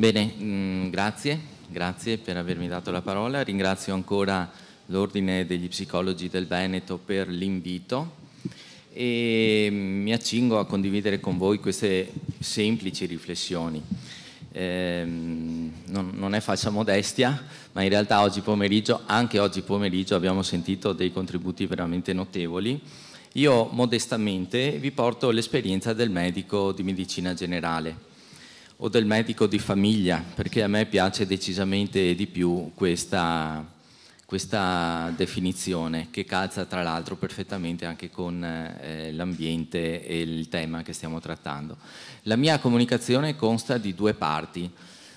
Bene, mh, mm, grazie, grazie per avermi dato la parola. Ringrazio ancora l'Ordine degli Psicologi del Veneto per l'invito e mm, mi accingo a condividere con voi queste semplici riflessioni. Eh, non, non, è falsa modestia, ma in realtà oggi pomeriggio, anche oggi pomeriggio, abbiamo sentito dei contributi veramente notevoli. Io modestamente vi porto l'esperienza del medico di medicina generale o del medico di famiglia, perché a me piace decisamente di più questa, questa definizione che calza tra l'altro perfettamente anche con eh, l'ambiente e il tema che stiamo trattando. La mia comunicazione consta di due parti.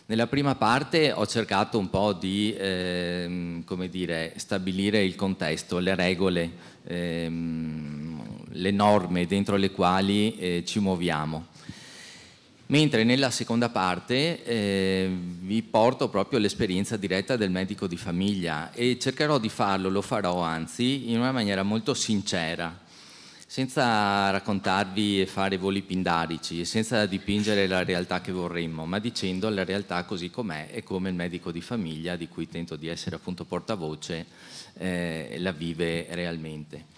Nella prima parte ho cercato un po' di ehm, dire, stabilire il contesto, le regole, ehm, le norme dentro le quali eh, ci muoviamo mentre nella seconda parte eh, vi porto proprio l'esperienza diretta del medico di famiglia e cercherò di farlo, lo farò anzi, in una maniera molto sincera, senza raccontarvi e fare voli pindarici senza dipingere la realtà che vorremmo, ma dicendo la realtà così com'è e come il medico di famiglia, di cui tento di essere appunto portavoce, eh, la vive realmente.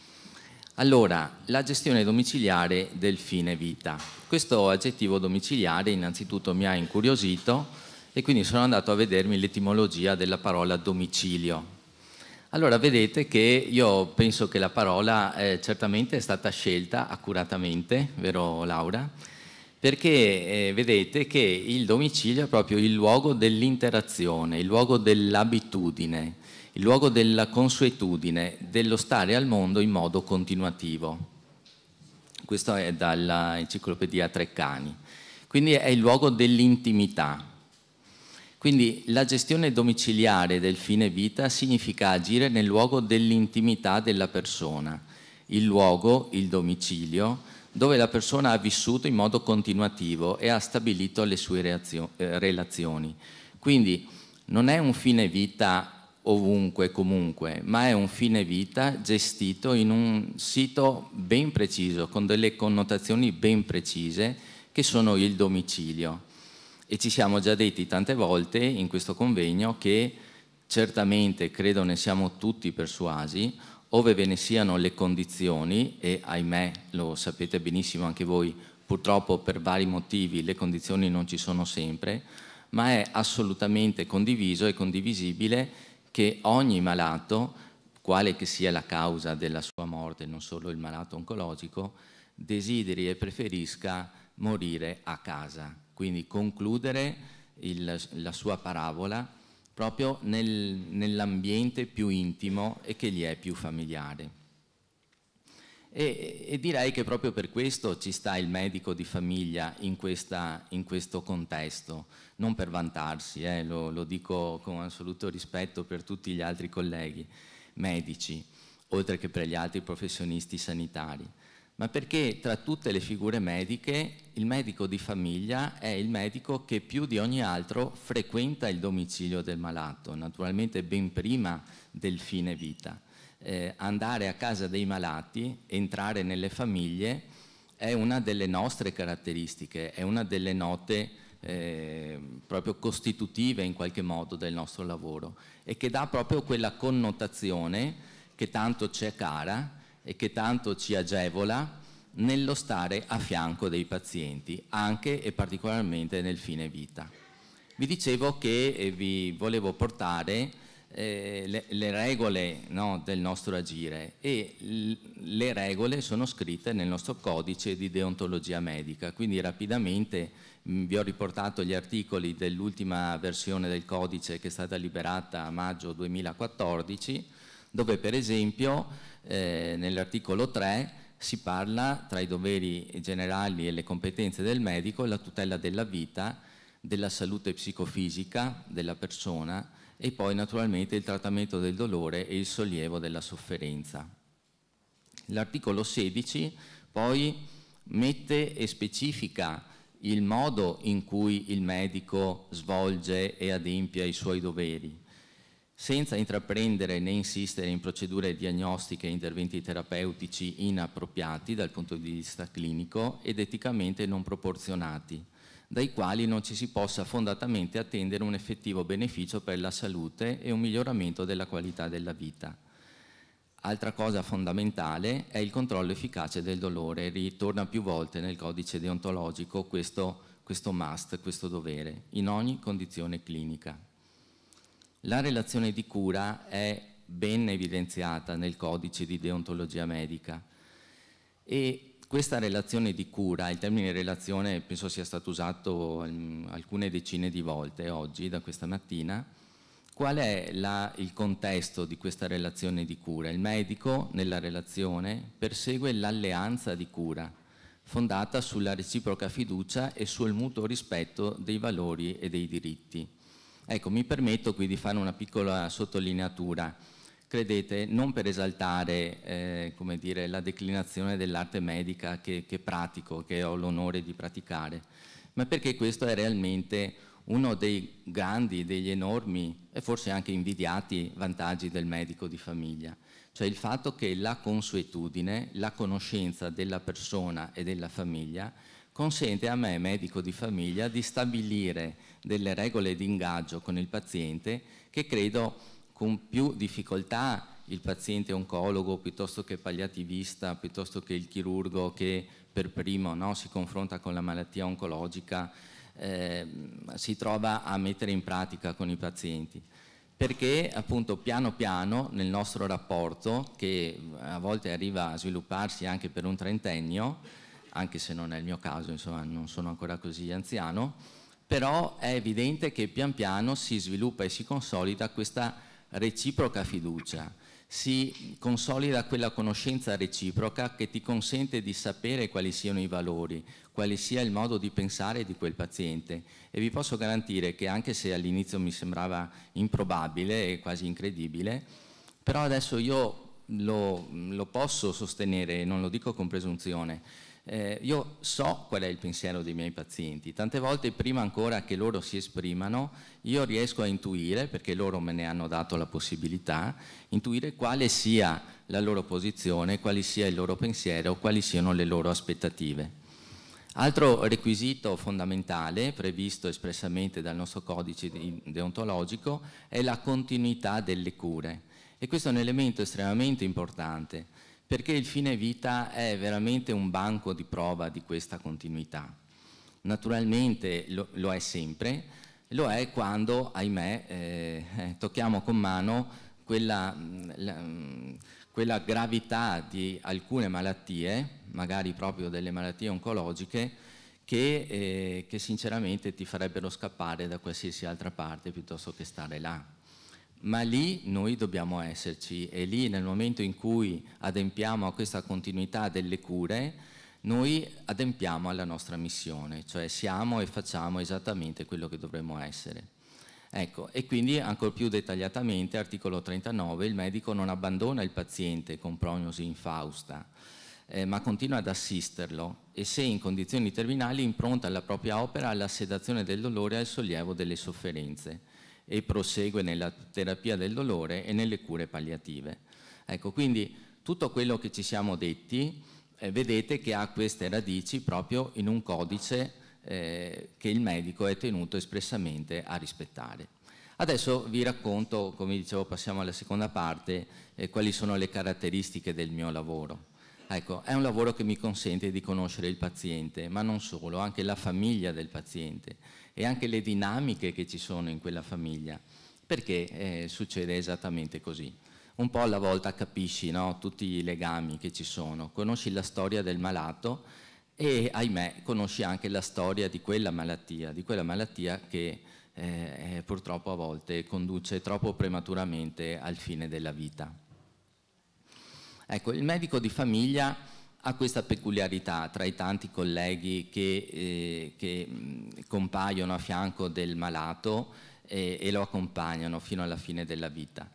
Allora, la gestione domiciliare del fine vita. Questo aggettivo domiciliare innanzitutto mi ha incuriosito e quindi sono andato a vedermi l'etimologia della parola domicilio. Allora vedete che io penso che la parola eh, certamente è stata scelta accuratamente, vero Laura? Perché eh, vedete che il domicilio è proprio il luogo dell'interazione, il luogo dell'abitudine, il luogo della consuetudine, dello stare al mondo in modo continuativo. Questo è dall'enciclopedia Treccani. Quindi è il luogo dell'intimità. Quindi la gestione domiciliare del fine vita significa agire nel luogo dell'intimità della persona, il luogo, il domicilio, dove la persona ha vissuto in modo continuativo e ha stabilito le sue reazio- eh, relazioni. Quindi non è un fine vita ovunque comunque, ma è un fine vita gestito in un sito ben preciso, con delle connotazioni ben precise che sono il domicilio. E ci siamo già detti tante volte in questo convegno che certamente, credo ne siamo tutti persuasi, ove ve ne siano le condizioni, e ahimè lo sapete benissimo anche voi, purtroppo per vari motivi le condizioni non ci sono sempre, ma è assolutamente condiviso e condivisibile che ogni malato, quale che sia la causa della sua morte, non solo il malato oncologico, desideri e preferisca morire a casa. Quindi concludere il, la sua parabola proprio nel, nell'ambiente più intimo e che gli è più familiare. E, e, direi che proprio per questo ci sta il medico di famiglia in, questa, in questo contesto, non per vantarsi, eh, lo, lo, dico con assoluto rispetto per tutti gli altri colleghi medici, oltre che per gli altri professionisti sanitari, ma perché tra tutte le figure mediche il medico di famiglia è il medico che più di ogni altro frequenta il domicilio del malato, naturalmente ben prima del fine vita eh, andare a casa dei malati, entrare nelle famiglie, è una delle nostre caratteristiche, è una delle note eh, proprio costitutive in qualche modo del nostro lavoro e che dà proprio quella connotazione che tanto ci è cara e che tanto ci agevola nello stare a fianco dei pazienti, anche e particolarmente nel fine vita. Vi dicevo che eh, vi volevo portare eh, le, le, regole no, del nostro agire e le regole sono scritte nel nostro codice di deontologia medica, quindi rapidamente mh, mm, vi ho riportato gli articoli dell'ultima versione del codice che è stata liberata a maggio 2014, dove per esempio eh, nell'articolo 3 si parla tra i doveri generali e le competenze del medico la tutela della vita, della salute psicofisica della persona, e poi naturalmente il trattamento del dolore e il sollievo della sofferenza. L'articolo 16 poi mette e specifica il modo in cui il medico svolge e adempia i suoi doveri, senza intraprendere né insistere in procedure diagnostiche e interventi terapeutici inappropriati dal punto di vista clinico ed eticamente non proporzionati dai quali non ci si possa fondatamente attendere un effettivo beneficio per la salute e un miglioramento della qualità della vita. Altra cosa fondamentale è il controllo efficace del dolore, ritorna più volte nel codice deontologico questo, questo must, questo dovere, in ogni condizione clinica. La relazione di cura è ben evidenziata nel codice di deontologia medica e questa relazione di cura, il termine relazione penso sia stato usato mm, alcune decine di volte oggi, da questa mattina, qual è la, il contesto di questa relazione di cura? Il medico nella relazione persegue l'alleanza di cura, fondata sulla reciproca fiducia e sul mutuo rispetto dei valori e dei diritti. Ecco, mi permetto qui di fare una piccola sottolineatura credete, non per esaltare eh, dire, la declinazione dell'arte medica che, che pratico, che ho l'onore di praticare, ma perché questo è realmente uno dei grandi, degli enormi e forse anche invidiati vantaggi del medico di famiglia, cioè il fatto che la consuetudine, la conoscenza della persona e della famiglia consente a me, medico di famiglia, di stabilire delle regole di ingaggio con il paziente che credo con più difficoltà il paziente oncologo piuttosto che pagliativista, piuttosto che il chirurgo che per primo no, si confronta con la malattia oncologica, eh, si trova a mettere in pratica con i pazienti. Perché appunto piano piano nel nostro rapporto, che a volte arriva a svilupparsi anche per un trentennio, anche se non è il mio caso, insomma non sono ancora così anziano, però è evidente che pian piano si sviluppa e si consolida questa reciproca fiducia, si consolida quella conoscenza reciproca che ti consente di sapere quali siano i valori, quale sia il modo di pensare di quel paziente e vi posso garantire che anche se all'inizio mi sembrava improbabile e quasi incredibile, però adesso io lo, lo posso sostenere, non lo dico con presunzione, eh, io so qual è il pensiero dei miei pazienti, tante volte prima ancora che loro si esprimano io riesco a intuire, perché loro me ne hanno dato la possibilità, intuire quale sia la loro posizione, quali sia il loro pensiero, quali siano le loro aspettative. Altro requisito fondamentale previsto espressamente dal nostro codice deontologico è la continuità delle cure e questo è un elemento estremamente importante perché il fine vita è veramente un banco di prova di questa continuità. Naturalmente lo, lo è sempre, lo è quando, ahimè, eh, eh tocchiamo con mano quella, mm, la, mm, quella gravità di alcune malattie, magari proprio delle malattie oncologiche, che, eh, che, sinceramente ti farebbero scappare da qualsiasi altra parte piuttosto che stare là ma lì noi dobbiamo esserci e lì nel momento in cui adempiamo a questa continuità delle cure, noi adempiamo alla nostra missione, cioè siamo e facciamo esattamente quello che dovremmo essere. Ecco, e quindi ancora più dettagliatamente, articolo 39, il medico non abbandona il paziente con prognosi infausta, eh, ma continua ad assisterlo e se in condizioni terminali impronta la propria opera alla sedazione del dolore e al sollievo delle sofferenze e prosegue nella terapia del dolore e nelle cure palliative. Ecco, quindi tutto quello che ci siamo detti eh, vedete che ha queste radici proprio in un codice eh, che il medico è tenuto espressamente a rispettare. Adesso vi racconto, come dicevo, passiamo alla seconda parte, eh, quali sono le caratteristiche del mio lavoro. Ecco, è un lavoro che mi consente di conoscere il paziente, ma non solo, anche la famiglia del paziente e anche le dinamiche che ci sono in quella famiglia, perché eh, succede esattamente così. Un po' alla volta capisci no, tutti i legami che ci sono, conosci la storia del malato e ahimè conosci anche la storia di quella malattia, di quella malattia che eh, eh purtroppo a volte conduce troppo prematuramente al fine della vita. Ecco, il medico di famiglia ha questa peculiarità tra i tanti colleghi che, eh, che mm, compaiono a fianco del malato e, eh, e, lo accompagnano fino alla fine della vita.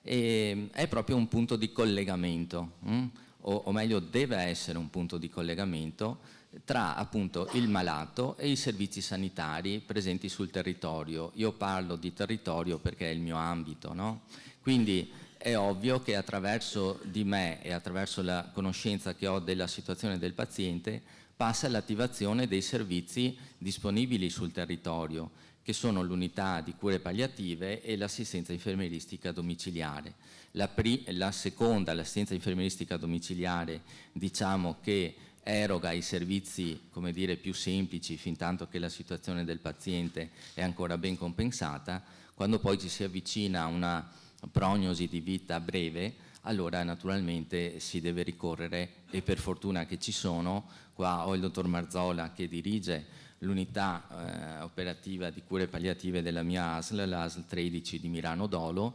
E, mm, è proprio un punto di collegamento, mh? Mm? o, o meglio deve essere un punto di collegamento tra appunto il malato e i servizi sanitari presenti sul territorio. Io parlo di territorio perché è il mio ambito, no? Quindi è ovvio che attraverso di me e attraverso la conoscenza che ho della situazione del paziente passa l'attivazione dei servizi disponibili sul territorio, che sono l'unità di cure palliative e l'assistenza infermieristica domiciliare. La, la seconda, l'assistenza infermieristica domiciliare, diciamo che eroga i servizi come dire, più semplici fin tanto che la situazione del paziente è ancora ben compensata, quando poi ci si avvicina a una prognosi di vita breve, allora naturalmente si deve ricorrere e per fortuna che ci sono, qua ho il dottor Marzola che dirige l'unità eh, operativa di cure palliative della mia ASL, l'ASL 13 di Milano Dolo,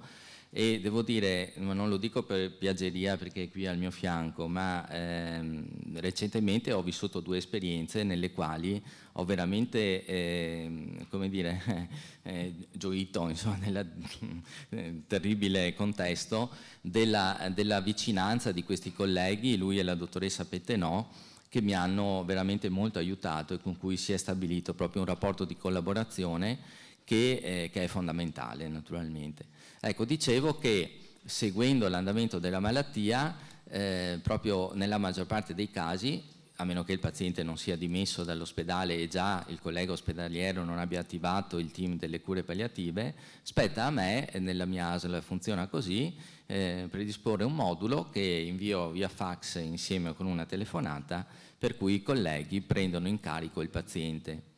e devo dire, ma non lo dico per piaggeria perché è qui al mio fianco, ma ehm, recentemente ho vissuto due esperienze nelle quali ho veramente, ehm, come dire, eh, gioito nel terribile contesto della, della vicinanza di questi colleghi, lui e la dottoressa Pettenò, che mi hanno veramente molto aiutato e con cui si è stabilito proprio un rapporto di collaborazione che, eh, che è fondamentale naturalmente. Ecco, dicevo che seguendo l'andamento della malattia, eh, proprio nella maggior parte dei casi, a meno che il paziente non sia dimesso dall'ospedale e già il collega ospedaliero non abbia attivato il team delle cure palliative, spetta a me, nella mia ASL funziona così, eh, predisporre un modulo che invio via fax insieme con una telefonata per cui i colleghi prendono in carico il paziente.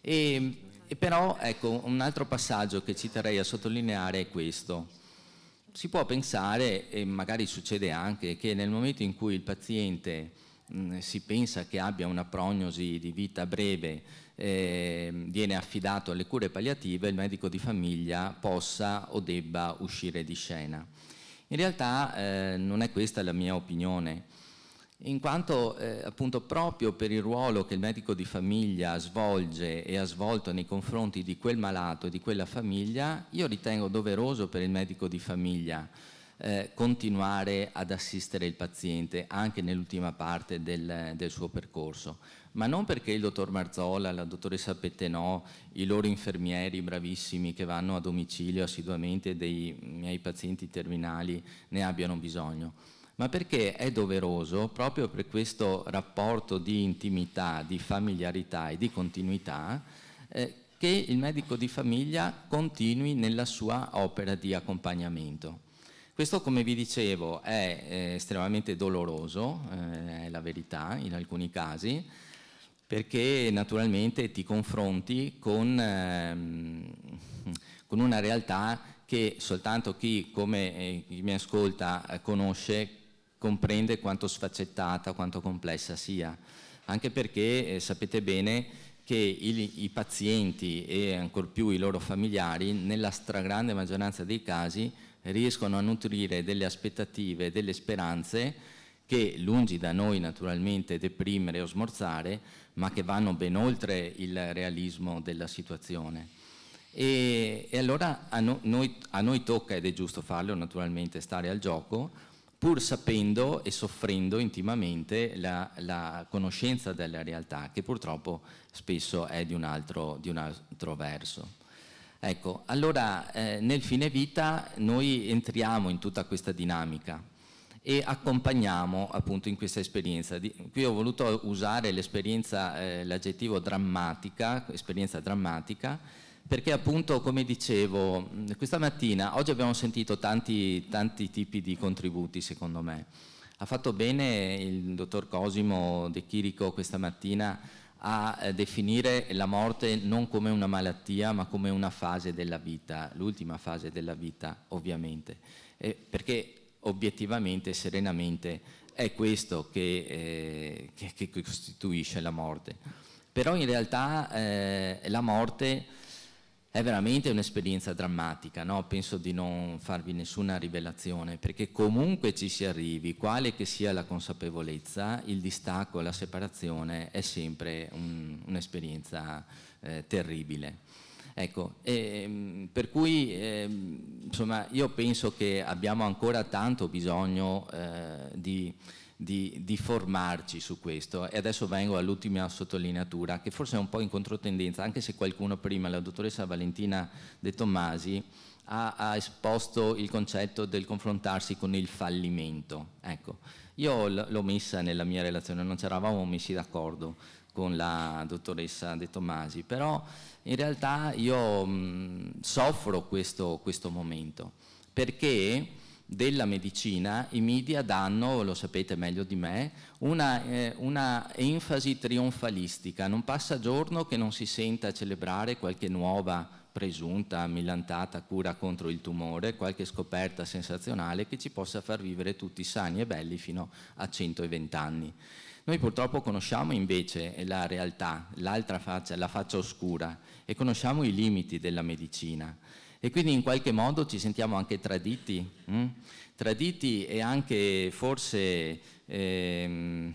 E e però ecco, un altro passaggio che ci terrei a sottolineare è questo. Si può pensare, e magari succede anche, che nel momento in cui il paziente mh, mm, si pensa che abbia una prognosi di vita breve, eh, viene affidato alle cure palliative, il medico di famiglia possa o debba uscire di scena. In realtà eh, non è questa la mia opinione in quanto eh, appunto proprio per il ruolo che il medico di famiglia svolge e ha svolto nei confronti di quel malato e di quella famiglia, io ritengo doveroso per il medico di famiglia eh, continuare ad assistere il paziente anche nell'ultima parte del, del, suo percorso, ma non perché il dottor Marzola, la dottoressa Pettenò, i loro infermieri bravissimi che vanno a domicilio assiduamente dei miei pazienti terminali ne abbiano bisogno ma perché è doveroso proprio per questo rapporto di intimità, di familiarità e di continuità eh, che il medico di famiglia continui nella sua opera di accompagnamento. Questo, come vi dicevo, è eh, estremamente doloroso, eh, è la verità in alcuni casi, perché naturalmente ti confronti con, ehm, con una realtà che soltanto chi, come eh, chi mi ascolta, eh, conosce comprende quanto sfaccettata, quanto complessa sia, anche perché eh, sapete bene che i, i pazienti e ancor più i loro familiari nella stragrande maggioranza dei casi riescono a nutrire delle aspettative, delle speranze che lungi da noi naturalmente deprimere o smorzare, ma che vanno ben oltre il realismo della situazione. E, e allora a, no, noi, a noi tocca, ed è giusto farlo naturalmente, stare al gioco, pur sapendo e soffrendo intimamente la, la conoscenza della realtà, che purtroppo spesso è di un altro, di un altro verso. Ecco, allora eh, nel fine vita noi entriamo in tutta questa dinamica e accompagniamo appunto in questa esperienza. Di, qui ho voluto usare l'esperienza, eh, l'aggettivo drammatica, esperienza drammatica, perché appunto come dicevo mm, questa mattina, oggi abbiamo sentito tanti, tanti tipi di contributi secondo me, ha fatto bene il dottor Cosimo De Chirico questa mattina a eh, definire la morte non come una malattia ma come una fase della vita, l'ultima fase della vita ovviamente, eh, perché obiettivamente, serenamente è questo che, eh, che, che costituisce la morte. Però in realtà eh, la morte è veramente un'esperienza drammatica, no? penso di non farvi nessuna rivelazione, perché comunque ci si arrivi, quale che sia la consapevolezza, il distacco, la separazione è sempre un'esperienza eh, terribile. Ecco, e, ehm, per cui eh, insomma, io penso che abbiamo ancora tanto bisogno eh, di di, di formarci su questo. E adesso vengo all'ultima sottolineatura, che forse è un po' in controtendenza, anche se qualcuno prima, la dottoressa Valentina De Tommasi, ha, ha, esposto il concetto del confrontarsi con il fallimento. Ecco, io l'ho messa nella mia relazione, non ci eravamo messi d'accordo con la dottoressa De Tommasi però in realtà io mh, soffro questo, questo momento perché della medicina i media danno, lo sapete meglio di me, una, eh, una, enfasi trionfalistica. Non passa giorno che non si senta celebrare qualche nuova presunta, millantata cura contro il tumore, qualche scoperta sensazionale che ci possa far vivere tutti sani e belli fino a 120 anni. Noi purtroppo conosciamo invece la realtà, l'altra faccia, la faccia oscura e conosciamo i limiti della medicina. E quindi in qualche modo ci sentiamo anche traditi, mh? Mm? traditi e anche forse... Ehm,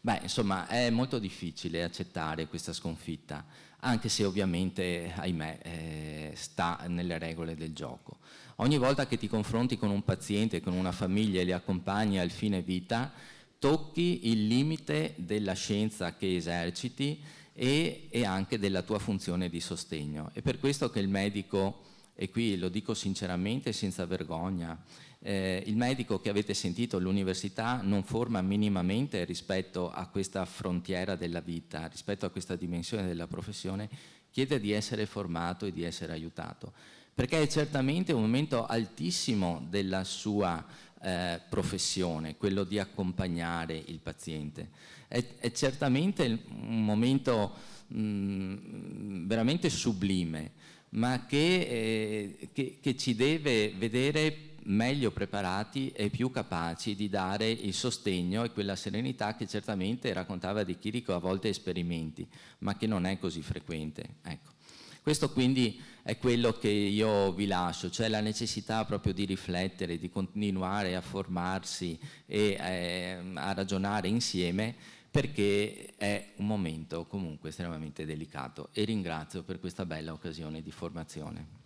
beh, insomma, è molto difficile accettare questa sconfitta, anche se ovviamente, ahimè, eh, sta nelle regole del gioco. Ogni volta che ti confronti con un paziente, con una famiglia e li accompagni al fine vita, tocchi il limite della scienza che eserciti e, e anche della tua funzione di sostegno. È per questo che il medico e qui lo dico sinceramente e senza vergogna, eh, il medico che avete sentito all'università non forma minimamente rispetto a questa frontiera della vita, rispetto a questa dimensione della professione, chiede di essere formato e di essere aiutato, perché è certamente un momento altissimo della sua eh, professione, quello di accompagnare il paziente. È, è certamente un momento mh, mm, veramente sublime ma che, eh, che, che ci deve vedere meglio preparati e più capaci di dare il sostegno e quella serenità che certamente raccontava di Chirico a volte esperimenti, ma che non è così frequente. Ecco. Questo quindi è quello che io vi lascio, cioè la necessità proprio di riflettere, di continuare a formarsi e eh, a ragionare insieme perché è un momento comunque estremamente delicato e ringrazio per questa bella occasione di formazione.